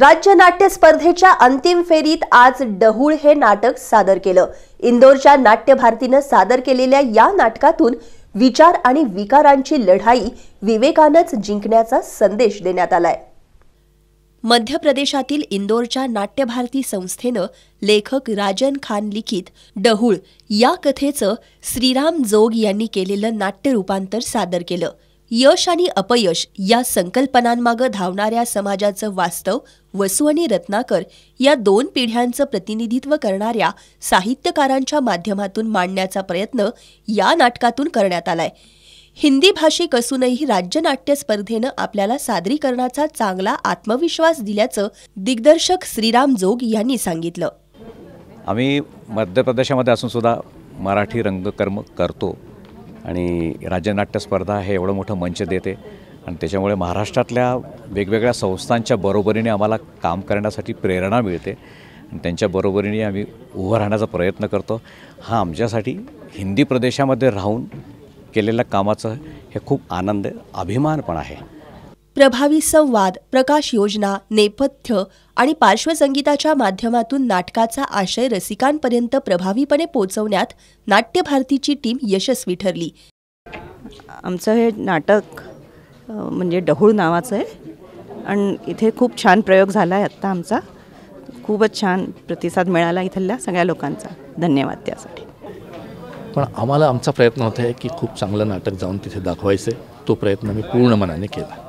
राज्य नाट्य स्पर्धेच्या अंतिम फेरीत आज डहूळ हे नाटक सादर केलं इंदोरच्या भारतीनं सादर केलेल्या या नाटकातून विचार आणि विकारांची लढाई विवेकानंच जिंकण्याचा संदेश देण्यात आलाय मध्य प्रदेशातील इंदोरच्या नाट्यभारती संस्थेनं लेखक राजन खान लिखित डहुळ या कथेचं श्रीराम जोग यांनी केलेलं नाट्य रूपांतर सादर केलं यश आणि अपयश या संकल्पनांमागं धावणाऱ्या समाजाचं वास्तव वसू आणि रत्नाकर या दोन पिढ्यांचं प्रतिनिधित्व करणाऱ्या साहित्यकारांच्या माध्यमातून मांडण्याचा प्रयत्न या नाटकातून करण्यात आलाय हिंदी भाषिक असूनही राज्य नाट्य स्पर्धेनं आपल्याला सादरीकरणाचा चांगला आत्मविश्वास दिल्याचं दिग्दर्शक श्रीराम जोग यांनी सांगितलं आम्ही मध्य प्रदेशामध्ये सुद्धा मराठी रंगकर्म करतो आणि राज्यनाट्य स्पर्धा हे एवढं मोठं मंच देते आणि त्याच्यामुळे महाराष्ट्रातल्या वेगवेगळ्या संस्थांच्या बरोबरीने आम्हाला काम करण्यासाठी प्रेरणा मिळते आणि त्यांच्या बरोबरीने आम्ही उभं राहण्याचा प्रयत्न करतो हा आमच्यासाठी हिंदी प्रदेशामध्ये राहून केलेल्या कामाचं हे खूप आनंद अभिमान पण आहे प्रभावी संवाद प्रकाश योजना नेपथ्य आणि पार्श्वसंगीताच्या माध्यमातून नाटकाचा आशय रसिकांपर्यंत प्रभावीपणे पोहोचवण्यात नाट्यभारतीची टीम यशस्वी ठरली आमचं हे नाटक म्हणजे डहुळ नावाचं आहे आणि इथे खूप छान प्रयोग झाला आहे आत्ता आमचा खूपच छान प्रतिसाद मिळाला इथल्या सगळ्या लोकांचा धन्यवाद त्यासाठी पण आम्हाला आमचा प्रयत्न होता आहे की खूप चांगलं नाटक जाऊन तिथे दाखवायचं तो प्रयत्न मी पूर्ण मनाने केला